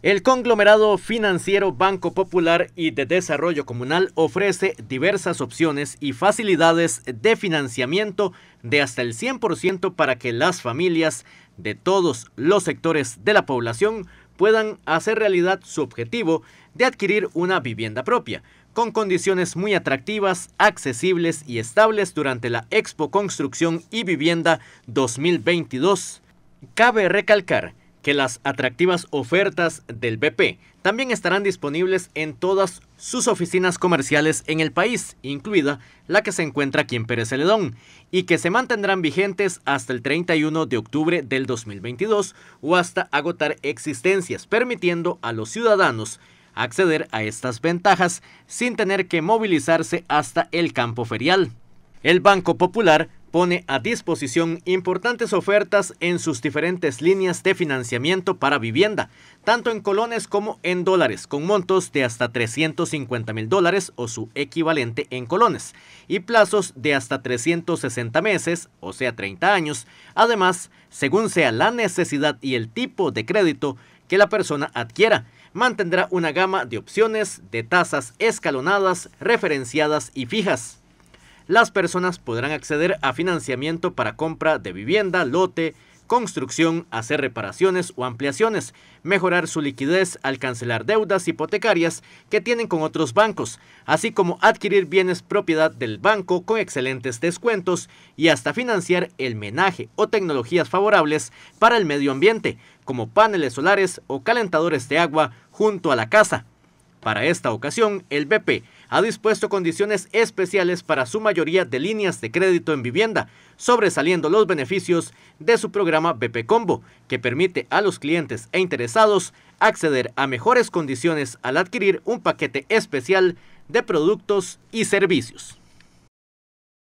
El conglomerado financiero Banco Popular y de Desarrollo Comunal ofrece diversas opciones y facilidades de financiamiento de hasta el 100% para que las familias de todos los sectores de la población puedan hacer realidad su objetivo de adquirir una vivienda propia, con condiciones muy atractivas, accesibles y estables durante la Expo Construcción y Vivienda 2022. Cabe recalcar que las atractivas ofertas del BP también estarán disponibles en todas sus oficinas comerciales en el país, incluida la que se encuentra aquí en Pérez Celedón, y que se mantendrán vigentes hasta el 31 de octubre del 2022 o hasta agotar existencias, permitiendo a los ciudadanos acceder a estas ventajas sin tener que movilizarse hasta el campo ferial. El Banco Popular pone a disposición importantes ofertas en sus diferentes líneas de financiamiento para vivienda, tanto en colones como en dólares, con montos de hasta 350 mil dólares o su equivalente en colones, y plazos de hasta 360 meses, o sea 30 años, además, según sea la necesidad y el tipo de crédito que la persona adquiera, mantendrá una gama de opciones de tasas escalonadas, referenciadas y fijas las personas podrán acceder a financiamiento para compra de vivienda, lote, construcción, hacer reparaciones o ampliaciones, mejorar su liquidez al cancelar deudas hipotecarias que tienen con otros bancos, así como adquirir bienes propiedad del banco con excelentes descuentos y hasta financiar el menaje o tecnologías favorables para el medio ambiente, como paneles solares o calentadores de agua junto a la casa. Para esta ocasión, el BP ha dispuesto condiciones especiales para su mayoría de líneas de crédito en vivienda, sobresaliendo los beneficios de su programa BP Combo, que permite a los clientes e interesados acceder a mejores condiciones al adquirir un paquete especial de productos y servicios.